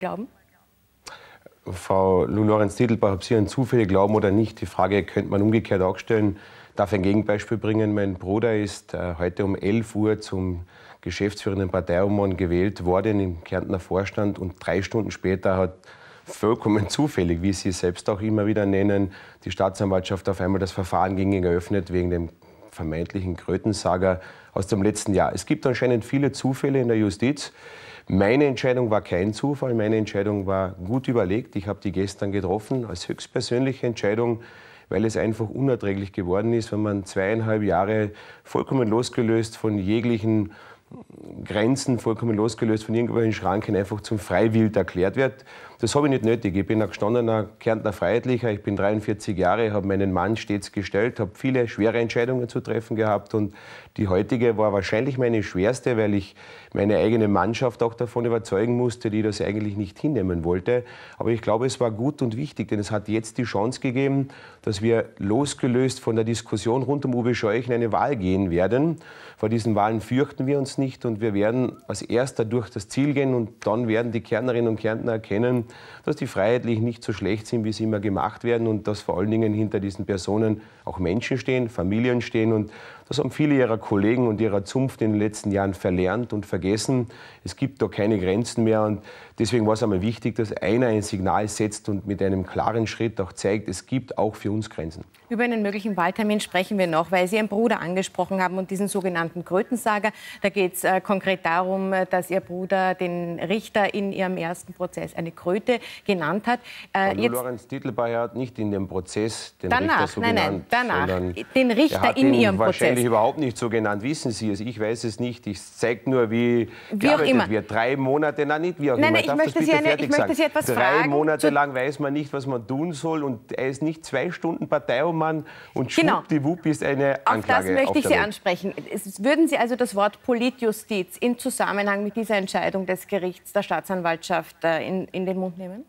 Glauben? Frau Lorenz Titelbach, ob Sie an Zufälle glauben oder nicht, die Frage könnte man umgekehrt auch stellen. Darf ein Gegenbeispiel bringen? Mein Bruder ist äh, heute um 11 Uhr zum geschäftsführenden Parteiobmann gewählt worden im Kärntner Vorstand und drei Stunden später hat vollkommen zufällig, wie Sie es selbst auch immer wieder nennen, die Staatsanwaltschaft auf einmal das Verfahren gegen ihn eröffnet wegen dem vermeintlichen Krötensager aus dem letzten Jahr. Es gibt anscheinend viele Zufälle in der Justiz. Meine Entscheidung war kein Zufall, meine Entscheidung war gut überlegt. Ich habe die gestern getroffen als höchstpersönliche Entscheidung, weil es einfach unerträglich geworden ist, wenn man zweieinhalb Jahre vollkommen losgelöst von jeglichen Grenzen vollkommen losgelöst von irgendwelchen Schranken einfach zum Freiwild erklärt wird. Das habe ich nicht nötig. Ich bin ein gestandener Kärntner Freiheitlicher, ich bin 43 Jahre, habe meinen Mann stets gestellt, habe viele schwere Entscheidungen zu treffen gehabt und die heutige war wahrscheinlich meine schwerste, weil ich meine eigene Mannschaft auch davon überzeugen musste, die das eigentlich nicht hinnehmen wollte. Aber ich glaube, es war gut und wichtig, denn es hat jetzt die Chance gegeben, dass wir losgelöst von der Diskussion rund um Uwe Scheuchen eine Wahl gehen werden. Vor diesen Wahlen fürchten wir uns nicht und wir werden als Erster durch das Ziel gehen und dann werden die Kärntnerinnen und Kärntner erkennen, dass die Freiheitlichen nicht so schlecht sind, wie sie immer gemacht werden und dass vor allen Dingen hinter diesen Personen auch Menschen stehen, Familien stehen und das haben viele ihrer Kollegen und ihrer Zunft in den letzten Jahren verlernt und vergessen. Es gibt da keine Grenzen mehr. Und deswegen war es einmal wichtig, dass einer ein Signal setzt und mit einem klaren Schritt auch zeigt, es gibt auch für uns Grenzen. Über einen möglichen Wahltermin sprechen wir noch, weil Sie Ihren Bruder angesprochen haben und diesen sogenannten Krötensager. Da geht es äh, konkret darum, äh, dass Ihr Bruder den Richter in Ihrem ersten Prozess eine Kröte genannt hat. Äh, jetzt... Lorenz Titelbayer hat nicht in dem Prozess den danach, Richter so nein, nein, genannt. Danach, den Richter in Ihrem Prozess hätte ich überhaupt nicht so genannt. Wissen Sie es? Ich weiß es nicht. Ich zeige nur, wie, wie gearbeitet immer. wird. Drei Monate, na nicht wie auch nein, immer. Nein, ich, möchte Sie, eine, ich möchte Sie etwas Drei fragen. Monate lang weiß man nicht, was man tun soll. Und er ist nicht zwei Stunden Parteiobmann und schwuppdiwupp genau. ist eine Anklage. Auf das möchte ich Sie ansprechen. Würden Sie also das Wort Politjustiz in Zusammenhang mit dieser Entscheidung des Gerichts der Staatsanwaltschaft äh, in, in den Mund nehmen?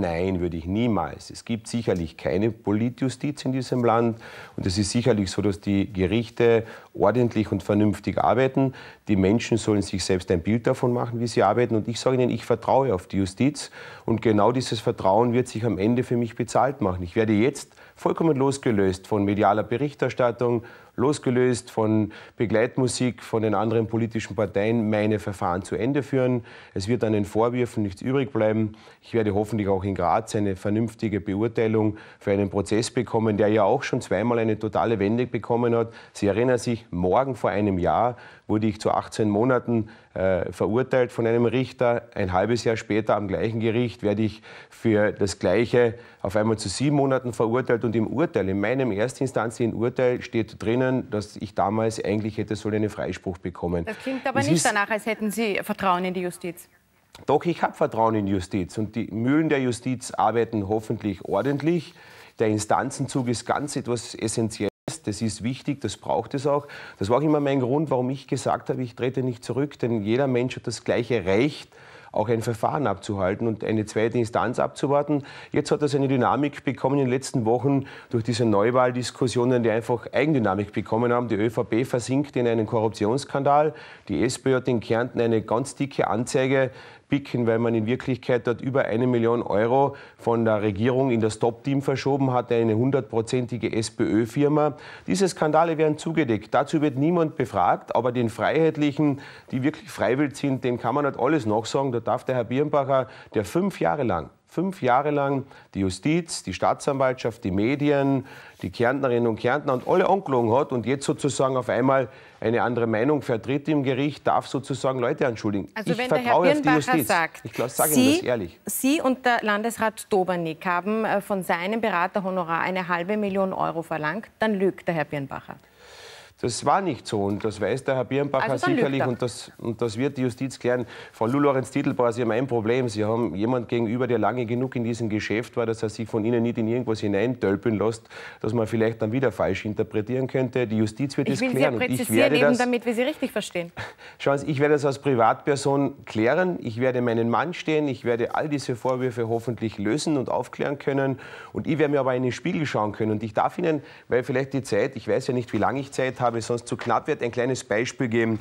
Nein, würde ich niemals. Es gibt sicherlich keine Politjustiz in diesem Land. Und es ist sicherlich so, dass die Gerichte ordentlich und vernünftig arbeiten. Die Menschen sollen sich selbst ein Bild davon machen, wie sie arbeiten. Und ich sage Ihnen, ich vertraue auf die Justiz. Und genau dieses Vertrauen wird sich am Ende für mich bezahlt machen. Ich werde jetzt vollkommen losgelöst von medialer Berichterstattung, losgelöst von Begleitmusik von den anderen politischen Parteien meine Verfahren zu Ende führen. Es wird an den Vorwürfen nichts übrig bleiben. Ich werde hoffentlich auch in Graz eine vernünftige Beurteilung für einen Prozess bekommen, der ja auch schon zweimal eine totale Wende bekommen hat. Sie erinnern sich, morgen vor einem Jahr wurde ich zu 18 Monaten äh, verurteilt von einem Richter. Ein halbes Jahr später am gleichen Gericht werde ich für das gleiche auf einmal zu sieben Monaten verurteilt. Und im Urteil, in meinem erstinstanzlichen Urteil steht drinnen, dass ich damals eigentlich hätte sollen einen Freispruch bekommen. Das klingt aber es nicht danach, als hätten Sie Vertrauen in die Justiz. Doch, ich habe Vertrauen in Justiz und die Mühlen der Justiz arbeiten hoffentlich ordentlich. Der Instanzenzug ist ganz etwas Essentielles. Das ist wichtig, das braucht es auch. Das war auch immer mein Grund, warum ich gesagt habe, ich trete nicht zurück, denn jeder Mensch hat das gleiche Recht, auch ein Verfahren abzuhalten und eine zweite Instanz abzuwarten. Jetzt hat das eine Dynamik bekommen in den letzten Wochen durch diese Neuwahldiskussionen, die einfach Eigendynamik bekommen haben. Die ÖVP versinkt in einen Korruptionsskandal, die SPÖ hat in Kärnten eine ganz dicke Anzeige picken, weil man in Wirklichkeit dort über eine Million Euro von der Regierung in das Top-Team verschoben hat, eine hundertprozentige SPÖ-Firma. Diese Skandale werden zugedeckt. Dazu wird niemand befragt, aber den Freiheitlichen, die wirklich freiwillig sind, dem kann man nicht alles nachsagen. Da darf der Herr Birnbacher, der fünf Jahre lang fünf Jahre lang die Justiz, die Staatsanwaltschaft, die Medien, die Kärntnerinnen und Kärntner und alle Onkelungen hat und jetzt sozusagen auf einmal eine andere Meinung vertritt im Gericht, darf sozusagen Leute anschuldigen. Also ich wenn vertraue der Herr Birnbacher die Justiz. sagt, ich glaube, sage Ihnen das ehrlich. Sie und der Landesrat Dobernick haben äh, von seinem Berater Honorar eine halbe Million Euro verlangt, dann lügt der Herr Birnbacher. Das war nicht so und das weiß der Herr Birnbacher also sicherlich und das, und das wird die Justiz klären. Frau Lulorenz Titelbauer, Sie haben ein Problem. Sie haben jemanden gegenüber, der lange genug in diesem Geschäft war, dass er sich von Ihnen nicht in irgendwas hineintölpeln lässt, dass man vielleicht dann wieder falsch interpretieren könnte. Die Justiz wird ich das klären. Ich will Sie präzisieren, eben damit wir Sie richtig verstehen. Schauen Sie, ich werde das als Privatperson klären. Ich werde meinen Mann stehen. Ich werde all diese Vorwürfe hoffentlich lösen und aufklären können. Und ich werde mir aber in den Spiegel schauen können. Und ich darf Ihnen, weil vielleicht die Zeit, ich weiß ja nicht, wie lange ich Zeit habe, aber sonst zu knapp wird, ein kleines Beispiel geben.